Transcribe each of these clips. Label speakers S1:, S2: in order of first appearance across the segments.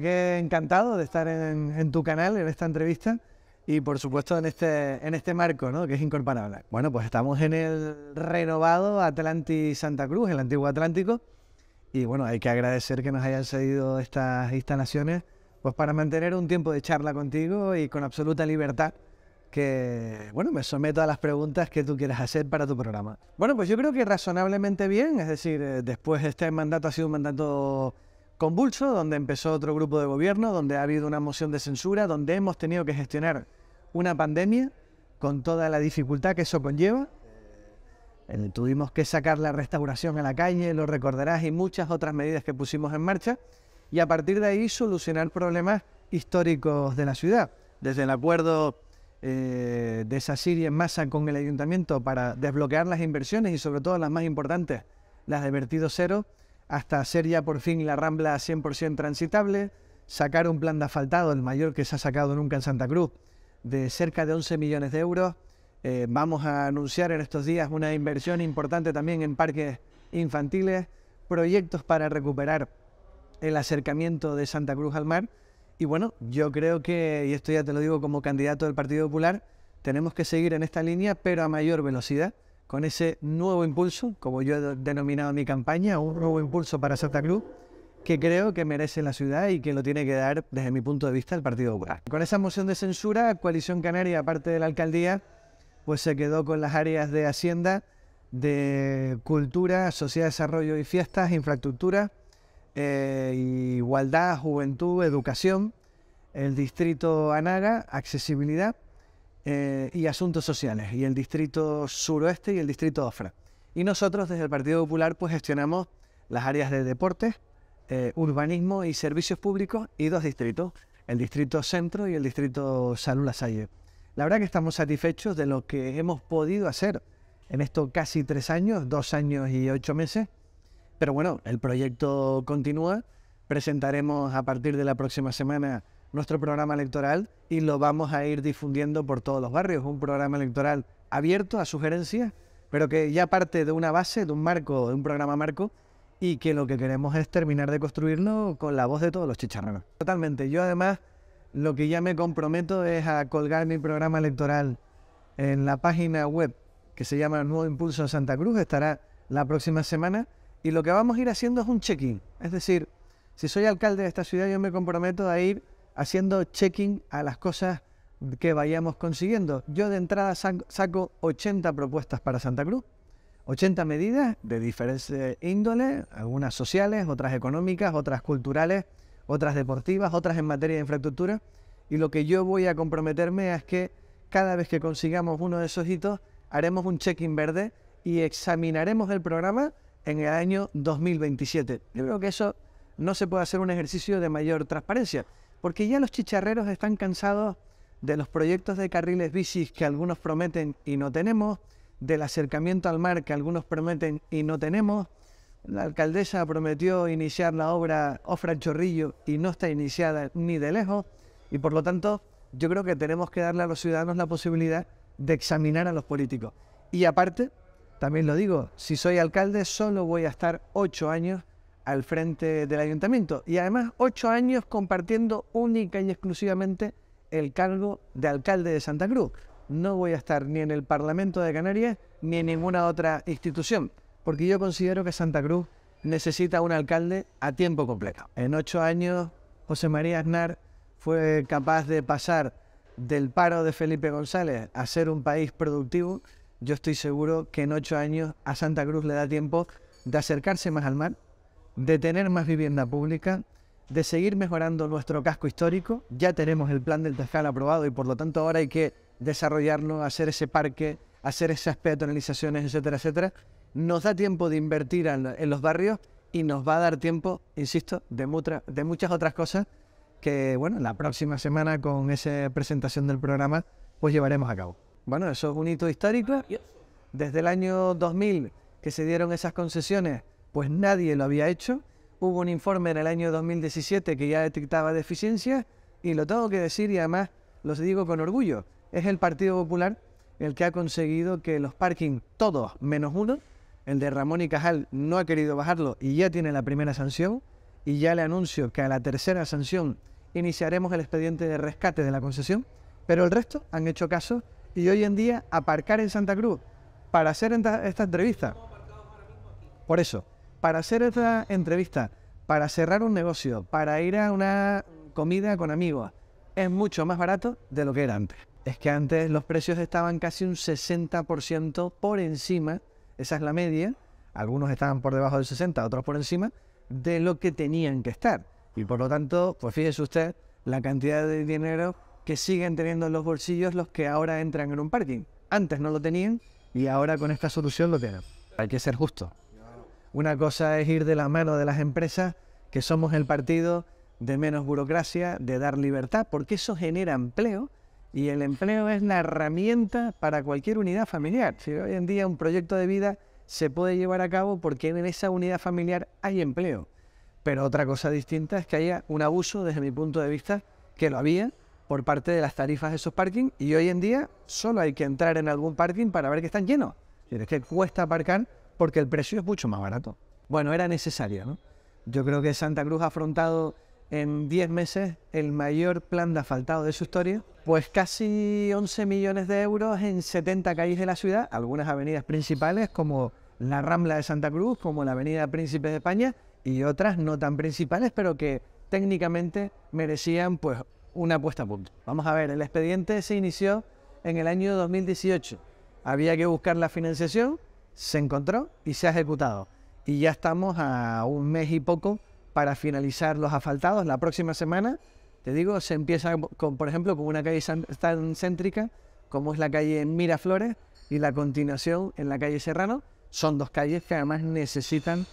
S1: Qué encantado de estar en, tu canal, en esta entrevista y por supuesto en este, en este marco, ¿no? Que es incomparable. Bueno, pues estamos en el renovado Atlantis Santa Cruz, el antiguo Atlántico. Y bueno, hay que agradecer que nos hayan cedido estas instalaciones pues para mantener un tiempo de charla contigo y con absoluta libertad que, bueno, me someto a las preguntas que tú quieras hacer para tu programa. Bueno, pues yo creo que razonablemente bien, es decir, eh, después de este mandato ha sido un mandato convulso, donde empezó otro grupo de gobierno, donde ha habido una moción de censura, donde hemos tenido que gestionar una pandemia con toda la dificultad que eso conlleva. Eh, tuvimos que sacar la restauración a la calle, lo recordarás, y muchas otras medidas que pusimos en marcha, y a partir de ahí solucionar problemas históricos de la ciudad, desde el acuerdo eh, de esa en masa con el ayuntamiento para desbloquear las inversiones y sobre todo las más importantes, las de vertido cero, hasta hacer ya por fin la Rambla 100% transitable, sacar un plan de asfaltado, el mayor que se ha sacado nunca en Santa Cruz, de cerca de 11 millones de euros. Eh, vamos a anunciar en estos días una inversión importante también en parques infantiles, proyectos para recuperar el acercamiento de Santa Cruz al mar. Y bueno, yo creo que, y esto ya te lo digo como candidato del Partido Popular, tenemos que seguir en esta línea, pero a mayor velocidad con ese nuevo impulso, como yo he denominado mi campaña, un nuevo impulso para Santa Cruz, que creo que merece la ciudad y que lo tiene que dar, desde mi punto de vista, el Partido Popular. Con esa moción de censura, Coalición Canaria, aparte de la alcaldía, pues se quedó con las áreas de Hacienda, de Cultura, Sociedad de Desarrollo y Fiestas, Infraestructura, eh, Igualdad, Juventud, Educación, el Distrito Anaga, Accesibilidad, eh, y Asuntos Sociales, y el Distrito Suroeste y el Distrito OFRA. Y nosotros desde el Partido Popular pues gestionamos las áreas de deportes, eh, urbanismo y servicios públicos y dos distritos, el Distrito Centro y el Distrito Salud La La verdad que estamos satisfechos de lo que hemos podido hacer en estos casi tres años, dos años y ocho meses. Pero bueno, el proyecto continúa. Presentaremos a partir de la próxima semana nuestro programa electoral y lo vamos a ir difundiendo por todos los barrios. Un programa electoral abierto a sugerencias, pero que ya parte de una base, de un marco, de un programa marco, y que lo que queremos es terminar de construirlo con la voz de todos los chicharranos. Totalmente. Yo además lo que ya me comprometo es a colgar mi programa electoral en la página web que se llama Nuevo Impulso en Santa Cruz, estará la próxima semana, y lo que vamos a ir haciendo es un check-in. Es decir, si soy alcalde de esta ciudad, yo me comprometo a ir haciendo checking a las cosas que vayamos consiguiendo. Yo de entrada saco 80 propuestas para Santa Cruz, 80 medidas de diferentes índoles, algunas sociales, otras económicas, otras culturales, otras deportivas, otras en materia de infraestructura. Y lo que yo voy a comprometerme es que cada vez que consigamos uno de esos hitos, haremos un check-in verde y examinaremos el programa en el año 2027. Yo creo que eso no se puede hacer un ejercicio de mayor transparencia. Porque ya los chicharreros están cansados de los proyectos de carriles bicis que algunos prometen y no tenemos, del acercamiento al mar que algunos prometen y no tenemos. La alcaldesa prometió iniciar la obra Ofra Chorrillo y no está iniciada ni de lejos. Y por lo tanto, yo creo que tenemos que darle a los ciudadanos la posibilidad de examinar a los políticos. Y aparte, también lo digo, si soy alcalde solo voy a estar ocho años al frente del ayuntamiento y además ocho años compartiendo única y exclusivamente el cargo de alcalde de Santa Cruz. No voy a estar ni en el Parlamento de Canarias ni en ninguna otra institución, porque yo considero que Santa Cruz necesita un alcalde a tiempo completo. En ocho años, José María Aznar fue capaz de pasar del paro de Felipe González a ser un país productivo. Yo estoy seguro que en ocho años a Santa Cruz le da tiempo de acercarse más al mar, de tener más vivienda pública, de seguir mejorando nuestro casco histórico. Ya tenemos el plan del Tejal aprobado y por lo tanto ahora hay que desarrollarlo, hacer ese parque, hacer esas peatonalizaciones, etcétera, etcétera. Nos da tiempo de invertir en los barrios y nos va a dar tiempo, insisto, de, de muchas otras cosas que, bueno, la próxima semana con esa presentación del programa, pues llevaremos a cabo. Bueno, eso es un hito histórico. Desde el año 2000 que se dieron esas concesiones pues nadie lo había hecho. Hubo un informe en el año 2017 que ya detectaba deficiencias y lo tengo que decir y además lo digo con orgullo. Es el Partido Popular el que ha conseguido que los parkings, todos menos uno, el de Ramón y Cajal no ha querido bajarlo y ya tiene la primera sanción y ya le anuncio que a la tercera sanción iniciaremos el expediente de rescate de la concesión, pero el resto han hecho caso y hoy en día aparcar en Santa Cruz para hacer esta entrevista. Por eso, para hacer esta entrevista, para cerrar un negocio, para ir a una comida con amigos, es mucho más barato de lo que era antes. Es que antes los precios estaban casi un 60% por encima, esa es la media, algunos estaban por debajo del 60, otros por encima, de lo que tenían que estar. Y por lo tanto, pues fíjese usted la cantidad de dinero que siguen teniendo en los bolsillos los que ahora entran en un parking. Antes no lo tenían y ahora con esta solución lo tienen. Hay que ser justo. Una cosa es ir de la mano de las empresas, que somos el partido de menos burocracia, de dar libertad, porque eso genera empleo y el empleo es la herramienta para cualquier unidad familiar. Si hoy en día un proyecto de vida se puede llevar a cabo porque en esa unidad familiar hay empleo. Pero otra cosa distinta es que haya un abuso, desde mi punto de vista, que lo había por parte de las tarifas de esos parkings y hoy en día solo hay que entrar en algún parking para ver que están llenos. Es que cuesta aparcar porque el precio es mucho más barato. Bueno, era necesario, ¿no? Yo creo que Santa Cruz ha afrontado en 10 meses el mayor plan de asfaltado de su historia, pues casi 11 millones de euros en 70 calles de la ciudad, algunas avenidas principales como la Rambla de Santa Cruz, como la Avenida Príncipe de España y otras no tan principales, pero que técnicamente merecían pues una puesta a punto. Vamos a ver, el expediente se inició en el año 2018. Había que buscar la financiación, se encontró y se ha ejecutado. Y ya estamos a un mes y poco para finalizar los asfaltados. La próxima semana, te digo, se empieza, con, por ejemplo, con una calle tan céntrica como es la calle Miraflores y la continuación en la calle Serrano. Son dos calles que además necesitan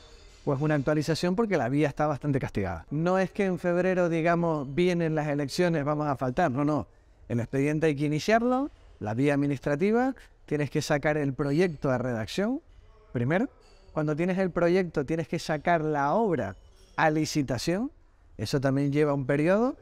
S1: pues una actualización porque la vía está bastante castigada. No es que en febrero, digamos, vienen las elecciones, vamos a faltar, no, no. El expediente hay que iniciarlo, la vía administrativa, tienes que sacar el proyecto a redacción, primero. Cuando tienes el proyecto, tienes que sacar la obra a licitación. Eso también lleva un periodo.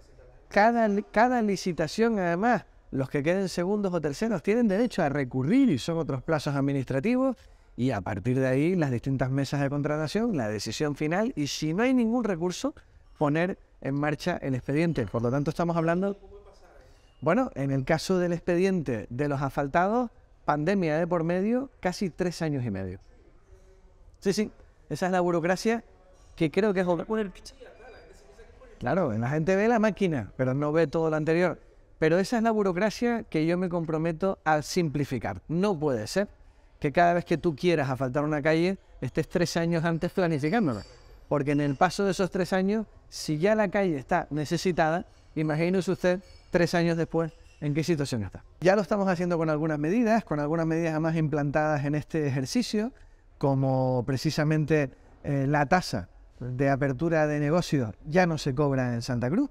S1: Cada, cada licitación, además, los que queden segundos o terceros tienen derecho a recurrir y son otros plazos administrativos. Y a partir de ahí, las distintas mesas de contratación, la decisión final y si no hay ningún recurso, poner en marcha el expediente. Por lo tanto, estamos hablando... Bueno, en el caso del expediente de los asfaltados, pandemia de por medio, casi tres años y medio. Sí, sí, esa es la burocracia que creo que es otra. Claro, la gente ve la máquina, pero no ve todo lo anterior. Pero esa es la burocracia que yo me comprometo a simplificar. No puede ser que cada vez que tú quieras asfaltar una calle estés tres años antes planificándola. Porque en el paso de esos tres años, si ya la calle está necesitada, imagínese usted tres años después en qué situación está. Ya lo estamos haciendo con algunas medidas, con algunas medidas más implantadas en este ejercicio, como precisamente eh, la tasa de apertura de negocios ya no se cobra en Santa Cruz,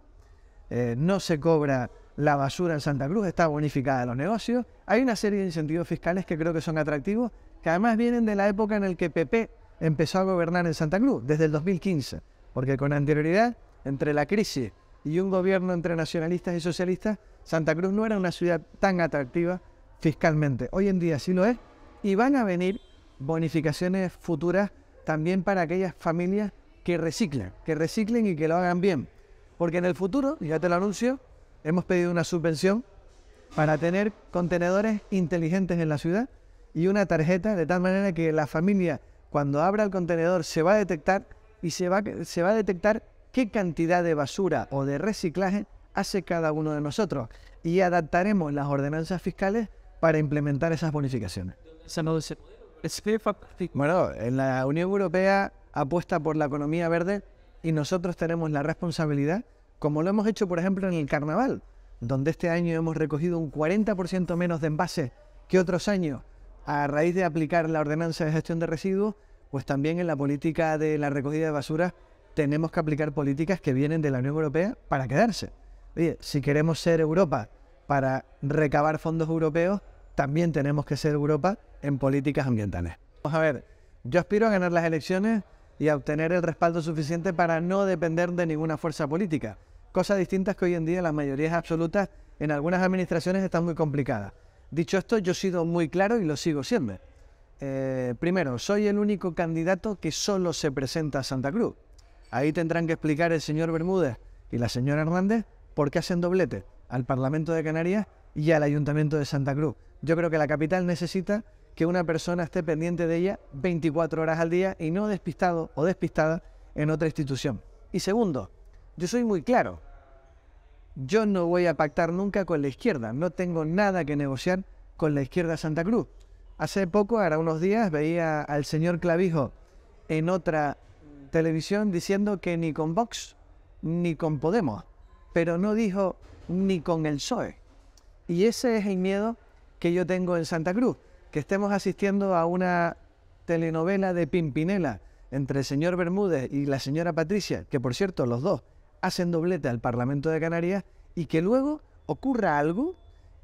S1: eh, no se cobra la basura en Santa Cruz, está bonificada los negocios. Hay una serie de incentivos fiscales que creo que son atractivos, que además vienen de la época en el que PP empezó a gobernar en Santa Cruz, desde el 2015, porque con anterioridad, entre la crisis y un gobierno entre nacionalistas y socialistas, Santa Cruz no era una ciudad tan atractiva fiscalmente. Hoy en día sí lo es y van a venir bonificaciones futuras también para aquellas familias que reciclan... que reciclen y que lo hagan bien. Porque en el futuro, ya te lo anuncio, hemos pedido una subvención para tener contenedores inteligentes en la ciudad y una tarjeta de tal manera que la familia cuando abra el contenedor se va a detectar y se va, se va a detectar qué cantidad de basura o de reciclaje hace cada uno de nosotros y adaptaremos las ordenanzas fiscales para implementar esas bonificaciones. Bueno, en la Unión Europea apuesta por la economía verde y nosotros tenemos la responsabilidad, como lo hemos hecho por ejemplo en el carnaval, donde este año hemos recogido un 40% menos de envase que otros años a raíz de aplicar la ordenanza de gestión de residuos, pues también en la política de la recogida de basura tenemos que aplicar políticas que vienen de la Unión Europea para quedarse si queremos ser Europa para recabar fondos europeos, también tenemos que ser Europa en políticas ambientales. Vamos a ver, yo aspiro a ganar las elecciones y a obtener el respaldo suficiente para no depender de ninguna fuerza política. Cosas distintas que hoy en día las mayorías absolutas en algunas administraciones están muy complicadas. Dicho esto, yo he sido muy claro y lo sigo siendo. Eh, primero, soy el único candidato que solo se presenta a Santa Cruz. Ahí tendrán que explicar el señor Bermúdez y la señora Hernández porque hacen doblete? Al Parlamento de Canarias y al Ayuntamiento de Santa Cruz. Yo creo que la capital necesita que una persona esté pendiente de ella 24 horas al día y no despistado o despistada en otra institución. Y segundo, yo soy muy claro. Yo no voy a pactar nunca con la izquierda. No tengo nada que negociar con la izquierda de Santa Cruz. Hace poco, ahora unos días, veía al señor Clavijo en otra televisión diciendo que ni con Vox ni con Podemos pero no dijo ni con el PSOE. Y ese es el miedo que yo tengo en Santa Cruz, que estemos asistiendo a una telenovela de Pimpinela entre el señor Bermúdez y la señora Patricia, que por cierto los dos hacen doblete al Parlamento de Canarias, y que luego ocurra algo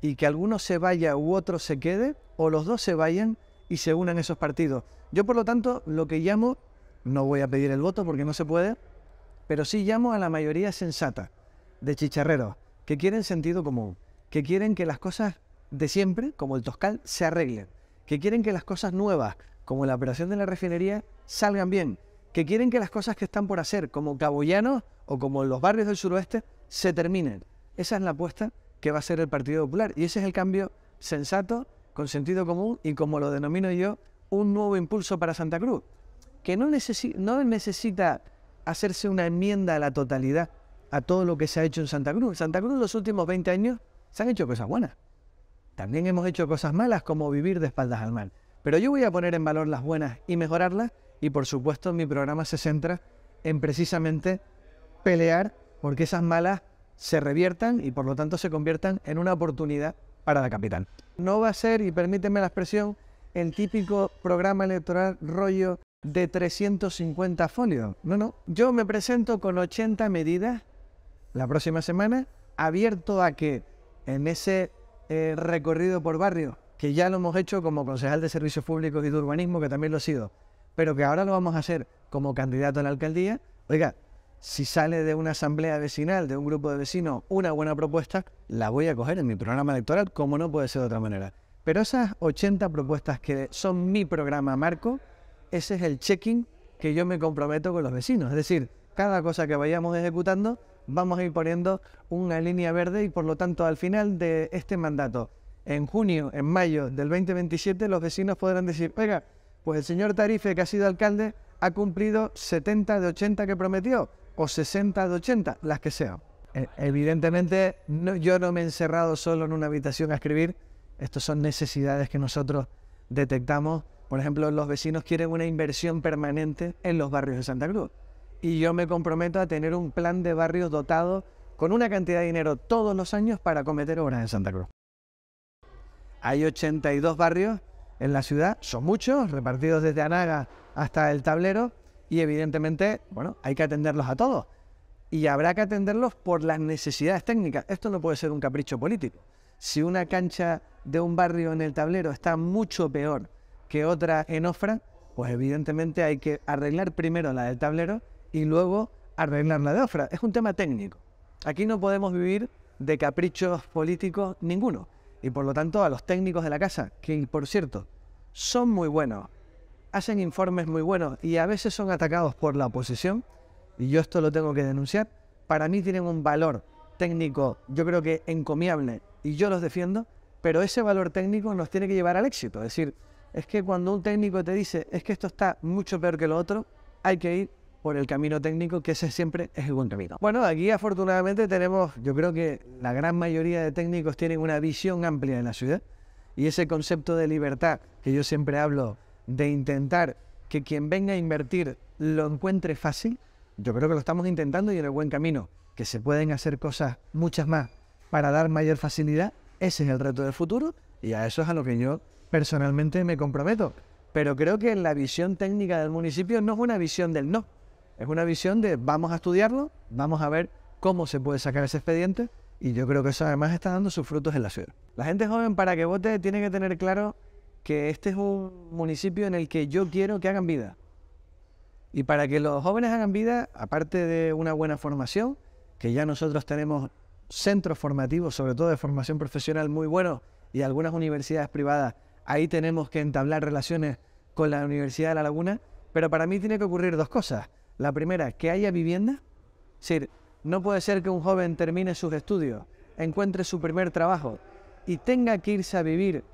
S1: y que alguno se vaya u otro se quede, o los dos se vayan y se unan esos partidos. Yo por lo tanto lo que llamo, no voy a pedir el voto porque no se puede, pero sí llamo a la mayoría sensata, de chicharreros que quieren sentido común, que quieren que las cosas de siempre, como el Toscal, se arreglen, que quieren que las cosas nuevas, como la operación de la refinería, salgan bien, que quieren que las cosas que están por hacer, como Caboyanos o como los barrios del suroeste, se terminen. Esa es la apuesta que va a ser el Partido Popular y ese es el cambio sensato, con sentido común y como lo denomino yo, un nuevo impulso para Santa Cruz, que no necesita hacerse una enmienda a la totalidad a todo lo que se ha hecho en Santa Cruz. En Santa Cruz, los últimos 20 años, se han hecho cosas buenas. También hemos hecho cosas malas, como vivir de espaldas al mar. Pero yo voy a poner en valor las buenas y mejorarlas. Y por supuesto, mi programa se centra en precisamente pelear porque esas malas se reviertan y por lo tanto se conviertan en una oportunidad para la capital. No va a ser, y permíteme la expresión, el típico programa electoral rollo de 350 folios. No, no. Yo me presento con 80 medidas la próxima semana, abierto a que en ese eh, recorrido por barrio, que ya lo hemos hecho como concejal de servicios públicos y de urbanismo, que también lo he sido, pero que ahora lo vamos a hacer como candidato a la alcaldía, oiga, si sale de una asamblea vecinal, de un grupo de vecinos, una buena propuesta, la voy a coger en mi programa electoral, como no puede ser de otra manera. Pero esas 80 propuestas que son mi programa marco, ese es el checking que yo me comprometo con los vecinos. Es decir, cada cosa que vayamos ejecutando, vamos a ir poniendo una línea verde y por lo tanto al final de este mandato, en junio, en mayo del 2027, los vecinos podrán decir, oiga, pues el señor Tarife que ha sido alcalde ha cumplido 70 de 80 que prometió, o 60 de 80, las que sean. E, evidentemente, yo no me he encerrado solo en una habitación a escribir. Estas son necesidades que nosotros detectamos. Por ejemplo, los vecinos quieren una inversión permanente en los barrios de Santa Cruz y yo me comprometo a tener un plan de barrios dotado con una cantidad de dinero todos los años para cometer obras en Santa Cruz. Hay 82 barrios en la ciudad, son muchos, repartidos desde Anaga hasta el tablero, y evidentemente, bueno, hay que atenderlos a todos. Y habrá que atenderlos por las necesidades técnicas. Esto no puede ser un capricho político. Si una cancha de un barrio en el tablero está mucho peor que otra en Ofra, pues evidentemente hay que arreglar primero la del tablero y luego arreglar la de Ofra. Es un tema técnico. Aquí no podemos vivir de caprichos políticos ninguno. Y por lo tanto a los técnicos de la casa, que por cierto son muy buenos, hacen informes muy buenos y a veces son atacados por la oposición, y yo esto lo tengo que denunciar, para mí tienen un valor técnico yo creo que encomiable y yo los defiendo, pero ese valor técnico nos tiene que llevar al éxito. Es decir, es que cuando un técnico te dice es que esto está mucho peor que lo otro, hay que ir por el camino técnico, que ese siempre es el buen camino. Bueno, aquí afortunadamente tenemos, yo creo que la gran mayoría de técnicos tienen una visión amplia de la ciudad y ese concepto de libertad que yo siempre hablo de intentar que quien venga a invertir lo encuentre fácil, yo creo que lo estamos intentando y en el buen camino, que se pueden hacer cosas muchas más para dar mayor facilidad, ese es el reto del futuro y a eso es a lo que yo personalmente me comprometo. Pero creo que la visión técnica del municipio no es una visión del no, es una visión de vamos a estudiarlo, vamos a ver cómo se puede sacar ese expediente y yo creo que eso además está dando sus frutos en la ciudad. La gente joven para que vote tiene que tener claro que este es un municipio en el que yo quiero que hagan vida. Y para que los jóvenes hagan vida, aparte de una buena formación, que ya nosotros tenemos centros formativos, sobre todo de formación profesional muy buenos y algunas universidades privadas, ahí tenemos que entablar relaciones con la Universidad de La Laguna, pero para mí tiene que ocurrir dos cosas. La primera, que haya vivienda. Es decir, no puede ser que un joven termine sus estudios, encuentre su primer trabajo y tenga que irse a vivir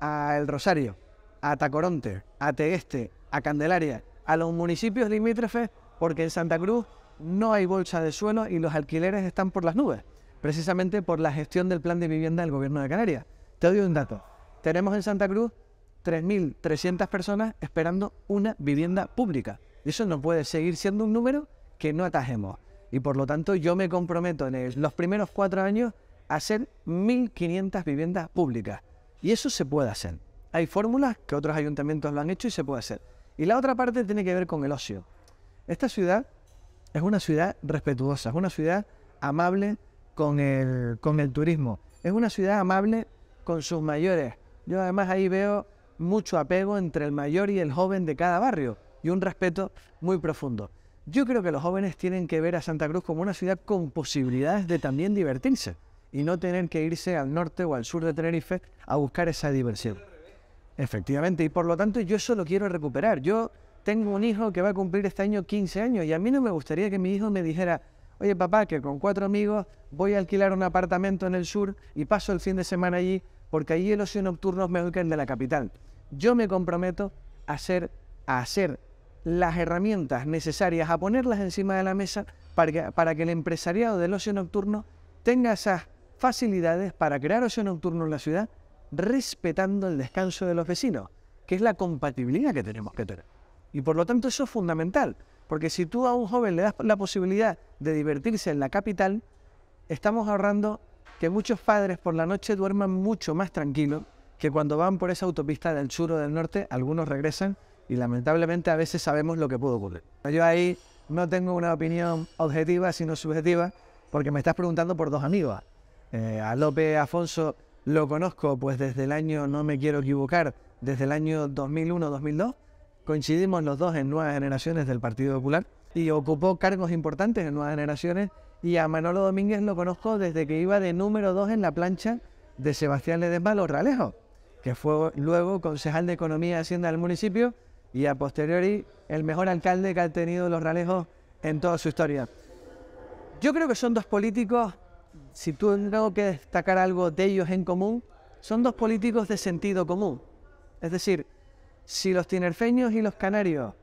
S1: a El Rosario, a Tacoronte, a Tegueste, a Candelaria, a los municipios limítrofes, porque en Santa Cruz no hay bolsa de suelo y los alquileres están por las nubes, precisamente por la gestión del plan de vivienda del gobierno de Canarias. Te doy un dato. Tenemos en Santa Cruz 3.300 personas esperando una vivienda pública. Y eso no puede seguir siendo un número que no atajemos. Y por lo tanto yo me comprometo en los primeros cuatro años a hacer 1.500 viviendas públicas. Y eso se puede hacer. Hay fórmulas que otros ayuntamientos lo han hecho y se puede hacer. Y la otra parte tiene que ver con el ocio. Esta ciudad es una ciudad respetuosa, es una ciudad amable con el, con el turismo, es una ciudad amable con sus mayores. Yo además ahí veo mucho apego entre el mayor y el joven de cada barrio y un respeto muy profundo. Yo creo que los jóvenes tienen que ver a Santa Cruz como una ciudad con posibilidades de también divertirse y no tener que irse al norte o al sur de Tenerife a buscar esa diversión. Efectivamente, y por lo tanto yo eso lo quiero recuperar. Yo tengo un hijo que va a cumplir este año 15 años y a mí no me gustaría que mi hijo me dijera, oye papá, que con cuatro amigos voy a alquilar un apartamento en el sur y paso el fin de semana allí porque allí el ocio nocturno es mejor que el de la capital. Yo me comprometo a hacer, a hacer las herramientas necesarias a ponerlas encima de la mesa para que, para que el empresariado del ocio nocturno tenga esas facilidades para crear ocio nocturno en la ciudad, respetando el descanso de los vecinos, que es la compatibilidad que tenemos que tener. Y por lo tanto eso es fundamental, porque si tú a un joven le das la posibilidad de divertirse en la capital, estamos ahorrando que muchos padres por la noche duerman mucho más tranquilos que cuando van por esa autopista del sur o del norte, algunos regresan y lamentablemente a veces sabemos lo que puede ocurrir. Yo ahí no tengo una opinión objetiva, sino subjetiva, porque me estás preguntando por dos amigos. Eh, a López Afonso lo conozco pues desde el año, no me quiero equivocar, desde el año 2001-2002. Coincidimos los dos en nuevas generaciones del Partido Popular y ocupó cargos importantes en nuevas generaciones. Y a Manolo Domínguez lo conozco desde que iba de número dos... en la plancha de Sebastián Ledesma Los Ralejo, que fue luego concejal de Economía y Hacienda del municipio y a posteriori el mejor alcalde que ha tenido los ralejos en toda su historia. Yo creo que son dos políticos, si tengo que destacar algo de ellos en común, son dos políticos de sentido común. Es decir, si los tinerfeños y los canarios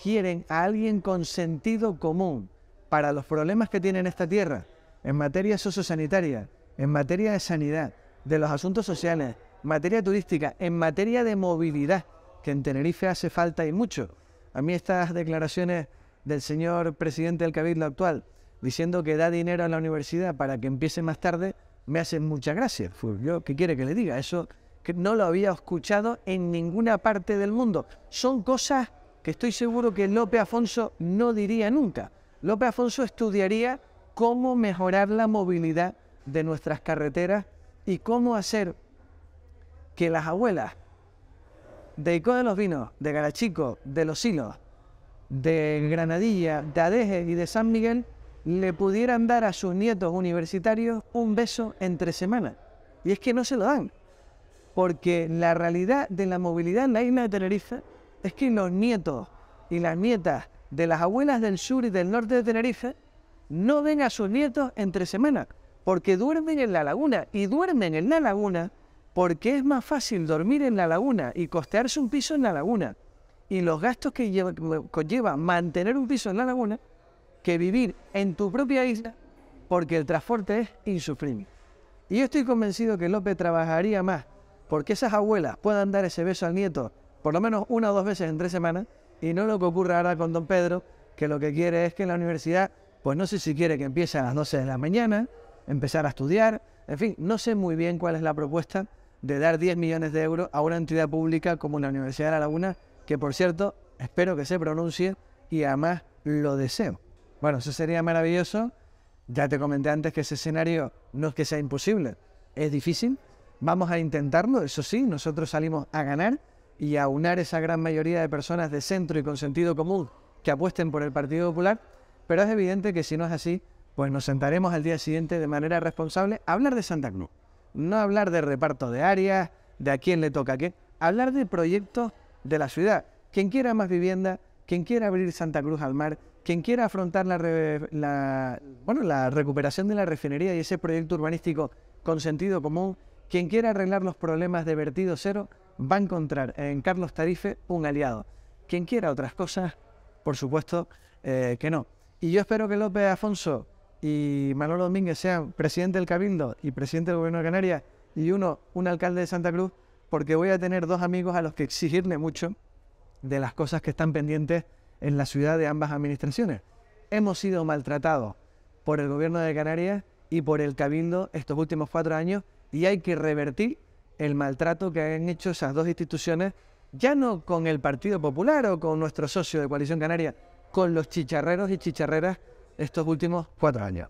S1: quieren a alguien con sentido común para los problemas que tienen esta tierra, en materia sociosanitaria, en materia de sanidad, de los asuntos sociales, materia turística, en materia de movilidad, que en Tenerife hace falta y mucho. A mí estas declaraciones del señor presidente del Cabildo actual, diciendo que da dinero a la universidad para que empiece más tarde, me hacen mucha gracia. Yo, ¿Qué quiere que le diga? Eso que no lo había escuchado en ninguna parte del mundo. Son cosas que estoy seguro que López Afonso no diría nunca. López Afonso estudiaría cómo mejorar la movilidad de nuestras carreteras y cómo hacer que las abuelas de Ico de los Vinos, de Garachico, de Los Hilos, de Granadilla, de Adeje y de San Miguel le pudieran dar a sus nietos universitarios un beso entre semanas. Y es que no se lo dan, porque la realidad de la movilidad en la isla de Tenerife es que los nietos y las nietas de las abuelas del sur y del norte de Tenerife no ven a sus nietos entre semanas, porque duermen en la laguna y duermen en la laguna porque es más fácil dormir en la laguna y costearse un piso en la laguna y los gastos que lleva, conlleva mantener un piso en la laguna que vivir en tu propia isla porque el transporte es insufrible. Y yo estoy convencido que López trabajaría más porque esas abuelas puedan dar ese beso al nieto por lo menos una o dos veces en tres semanas y no lo que ocurre ahora con don Pedro, que lo que quiere es que en la universidad, pues no sé si quiere que empiece a las 12 de la mañana, empezar a estudiar, en fin, no sé muy bien cuál es la propuesta de dar 10 millones de euros a una entidad pública como la Universidad de La Laguna, que por cierto espero que se pronuncie y además lo deseo. Bueno, eso sería maravilloso. Ya te comenté antes que ese escenario no es que sea imposible, es difícil. Vamos a intentarlo, eso sí, nosotros salimos a ganar y a unar esa gran mayoría de personas de centro y con sentido común que apuesten por el Partido Popular, pero es evidente que si no es así, pues nos sentaremos al día siguiente de manera responsable a hablar de Santa Cruz no hablar de reparto de áreas, de a quién le toca qué, hablar de proyectos de la ciudad. Quien quiera más vivienda, quien quiera abrir Santa Cruz al mar, quien quiera afrontar la, bueno, la recuperación de la refinería y ese proyecto urbanístico con sentido común, quien quiera arreglar los problemas de vertido cero, va a encontrar en Carlos Tarife un aliado. Quien quiera otras cosas, por supuesto eh, que no. Y yo espero que López Afonso y Manolo Domínguez sea presidente del Cabildo y presidente del Gobierno de Canarias y uno un alcalde de Santa Cruz, porque voy a tener dos amigos a los que exigirme mucho de las cosas que están pendientes en la ciudad de ambas administraciones. Hemos sido maltratados por el Gobierno de Canarias y por el Cabildo estos últimos cuatro años y hay que revertir el maltrato que han hecho esas dos instituciones, ya no con el Partido Popular o con nuestro socio de Coalición Canaria, con los chicharreros y chicharreras estos últimos cuatro años.